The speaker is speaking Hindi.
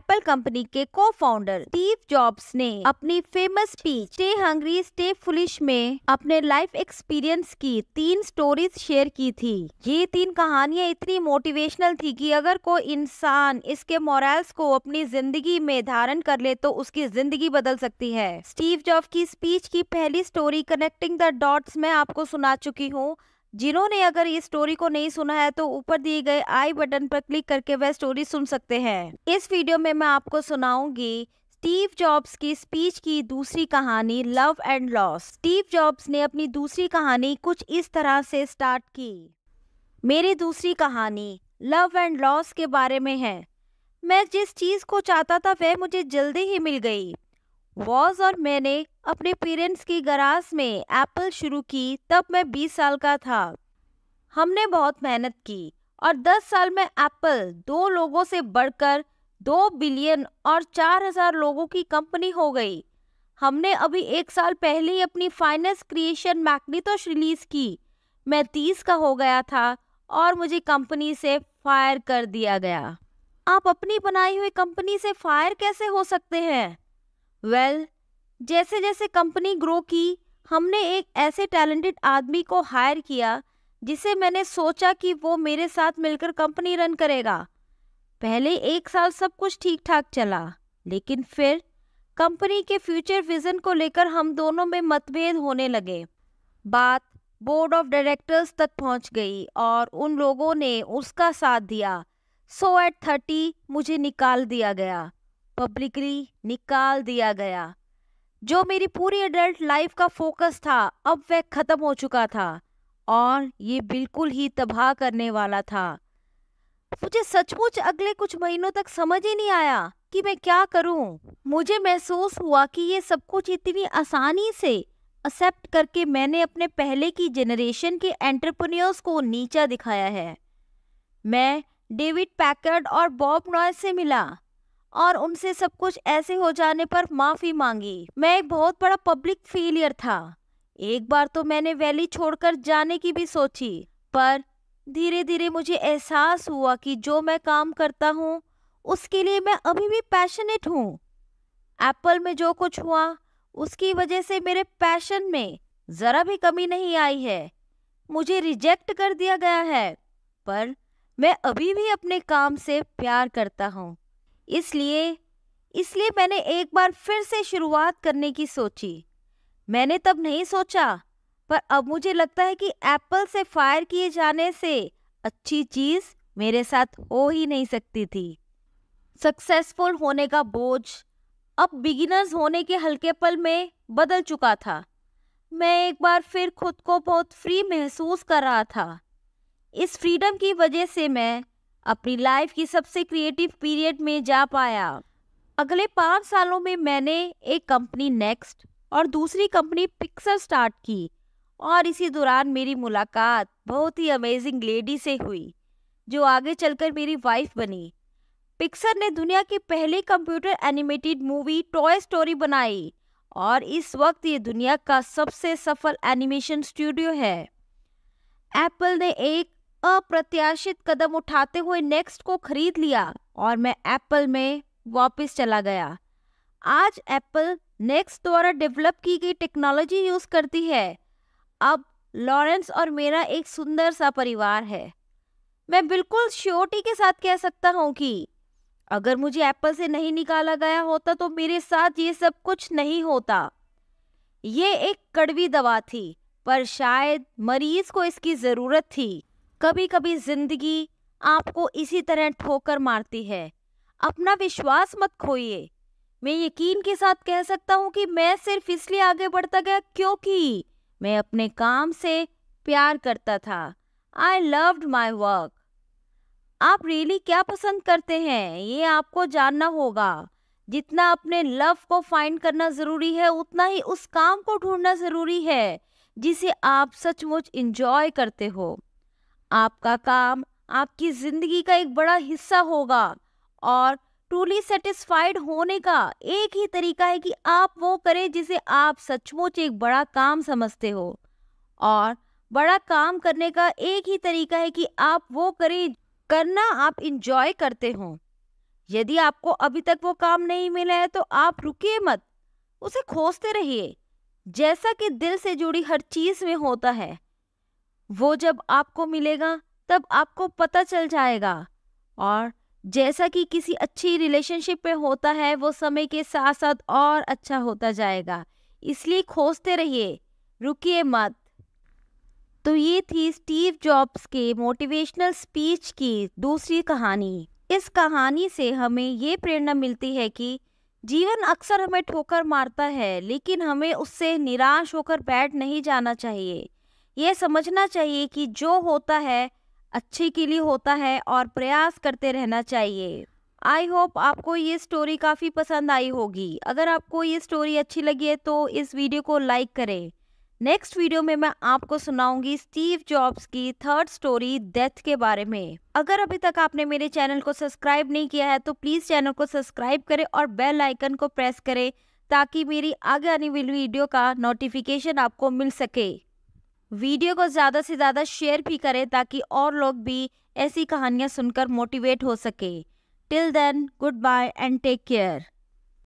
एप्पल कंपनी के को फाउंडर स्टीव जॉब्स ने अपनी famous speech stay hungry stay foolish में अपने लाइफ एक्सपीरियंस की तीन स्टोरीज शेयर की थी ये तीन कहानियां इतनी मोटिवेशनल थी कि अगर कोई इंसान इसके मोरल्स को अपनी जिंदगी में धारण कर ले तो उसकी जिंदगी बदल सकती है स्टीव जॉब की स्पीच की पहली स्टोरी कनेक्टिंग द डॉट्स मैं आपको सुना चुकी हूँ जिन्होंने अगर इस स्टोरी को नहीं सुना है तो ऊपर दिए गए आई बटन पर क्लिक करके वह स्टोरी सुन सकते हैं इस वीडियो में मैं आपको सुनाऊंगी स्टीव जॉब्स की स्पीच की दूसरी कहानी love and loss Steve Jobs ने अपनी दूसरी कहानी कुछ इस तरह से स्टार्ट की मेरी दूसरी कहानी लव एंड लॉस के बारे में है मैं जिस चीज़ को चाहता था वह मुझे जल्दी ही मिल गई वॉज और मैंने अपने पेरेंट्स की गराज में एप्पल शुरू की तब मैं 20 साल का था हमने बहुत मेहनत की और 10 साल में एप्पल दो लोगों से बढ़कर दो बिलियन और चार हजार लोगों की कंपनी हो गई हमने अभी एक साल पहले ही अपनी फाइनेंस क्रिएशन मैकनीतोश रिलीज की मैं तीस का हो गया था और मुझे कंपनी से फायर कर दिया गया आप अपनी बनाई हुई कंपनी से फायर कैसे हो सकते हैं वेल well, जैसे जैसे कंपनी ग्रो की हमने एक ऐसे टैलेंटेड आदमी को हायर किया जिसे मैंने सोचा कि वो मेरे साथ मिलकर कंपनी रन करेगा पहले एक साल सब कुछ ठीक ठाक चला लेकिन फिर कंपनी के फ्यूचर विजन को लेकर हम दोनों में मतभेद होने लगे बात बोर्ड ऑफ डायरेक्टर्स तक पहुंच गई और उन लोगों ने उसका साथ दिया सो एट थर्टी मुझे निकाल दिया गया पब्लिकली निकाल दिया गया जो मेरी पूरी एडल्ट लाइफ का फोकस था अब वह ख़त्म हो चुका था और ये बिल्कुल ही तबाह करने वाला था मुझे सचमुच अगले कुछ महीनों तक समझ ही नहीं आया कि मैं क्या करूं। मुझे महसूस हुआ कि ये सब कुछ इतनी आसानी से एक्सेप्ट करके मैंने अपने पहले की जेनरेशन के एंटरप्रेन्योर्स को नीचा दिखाया है मैं डेविड पैकर्ड और बॉब नॉय से मिला और उनसे सब कुछ ऐसे हो जाने पर माफ़ी मांगी मैं एक बहुत बड़ा पब्लिक फेलियर था एक बार तो मैंने वैली छोड़कर जाने की भी सोची पर धीरे धीरे मुझे एहसास हुआ कि जो मैं काम करता हूँ उसके लिए मैं अभी भी पैशनेट हूँ एप्पल में जो कुछ हुआ उसकी वजह से मेरे पैशन में ज़रा भी कमी नहीं आई है मुझे रिजेक्ट कर दिया गया है पर मैं अभी भी अपने काम से प्यार करता हूँ इसलिए इसलिए मैंने एक बार फिर से शुरुआत करने की सोची मैंने तब नहीं सोचा पर अब मुझे लगता है कि एप्पल से फायर किए जाने से अच्छी चीज़ मेरे साथ हो ही नहीं सकती थी सक्सेसफुल होने का बोझ अब बिगिनर्स होने के हल्के पल में बदल चुका था मैं एक बार फिर खुद को बहुत फ्री महसूस कर रहा था इस फ्रीडम की वजह से मैं अपनी लाइफ की सबसे क्रिएटिव पीरियड में जा पाया अगले पाँच सालों में मैंने एक कंपनी नेक्स्ट और दूसरी कंपनी पिक्सर स्टार्ट की और इसी दौरान मेरी मुलाकात बहुत ही अमेजिंग लेडी से हुई जो आगे चलकर मेरी वाइफ बनी पिक्सर ने दुनिया की पहली computer animated movie Toy Story बनाई और इस वक्त ये दुनिया का सबसे सफल एनिमेशन स्टूडियो है एप्पल ने एक अप्रत्याशित कदम उठाते हुए नेक्स्ट को खरीद लिया और मैं एप्पल में वापस चला गया आज एप्पल नेक्स्ट द्वारा डेवलप की गई टेक्नोलॉजी यूज करती है अब लॉरेंस और मेरा एक सुंदर सा परिवार है मैं बिल्कुल श्योरिटी के साथ कह सकता हूँ कि अगर मुझे एप्पल से नहीं निकाला गया होता तो मेरे साथ ये सब कुछ नहीं होता ये एक कड़वी दवा थी पर शायद मरीज को इसकी ज़रूरत थी कभी कभी जिंदगी आपको इसी तरह ठोकर मारती है अपना विश्वास मत खोइए मैं यकीन के साथ कह सकता हूँ कि मैं सिर्फ इसलिए आगे बढ़ता गया क्योंकि मैं अपने काम से प्यार करता था आई लव्ड माई वर्क आप रियली क्या पसंद करते हैं ये आपको जानना होगा जितना अपने लव को फाइंड करना ज़रूरी है उतना ही उस काम को ढूंढना ज़रूरी है जिसे आप सचमुच इंजॉय करते हो आपका काम आपकी जिंदगी का एक बड़ा हिस्सा होगा और ट्रूली सेटिस्फाइड होने का एक ही तरीका है कि आप वो करें जिसे आप सचमुच एक बड़ा काम समझते हो और बड़ा काम करने का एक ही तरीका है कि आप वो करें करना आप इंजॉय करते हो यदि आपको अभी तक वो काम नहीं मिला है तो आप रुकिए मत उसे खोजते रहिए जैसा कि दिल से जुड़ी हर चीज़ में होता है वो जब आपको मिलेगा तब आपको पता चल जाएगा और जैसा कि किसी अच्छी रिलेशनशिप में होता है वो समय के साथ साथ और अच्छा होता जाएगा इसलिए खोजते रहिए रुकिए मत तो ये थी स्टीव जॉब्स के मोटिवेशनल स्पीच की दूसरी कहानी इस कहानी से हमें ये प्रेरणा मिलती है कि जीवन अक्सर हमें ठोकर मारता है लेकिन हमें उससे निराश होकर बैठ नहीं जाना चाहिए ये समझना चाहिए कि जो होता है अच्छे के लिए होता है और प्रयास करते रहना चाहिए आई होप आपको ये स्टोरी काफ़ी पसंद आई होगी अगर आपको ये स्टोरी अच्छी लगी है तो इस वीडियो को लाइक करें नेक्स्ट वीडियो में मैं आपको सुनाऊंगी स्टीव जॉब्स की थर्ड स्टोरी डेथ के बारे में अगर अभी तक आपने मेरे चैनल को सब्सक्राइब नहीं किया है तो प्लीज़ चैनल को सब्सक्राइब करें और बेल आइकन को प्रेस करें ताकि मेरी आगे आने वाली वीडियो का नोटिफिकेशन आपको मिल सके वीडियो को ज़्यादा से ज़्यादा शेयर भी करें ताकि और लोग भी ऐसी कहानियाँ सुनकर मोटिवेट हो सके till then goodbye and take care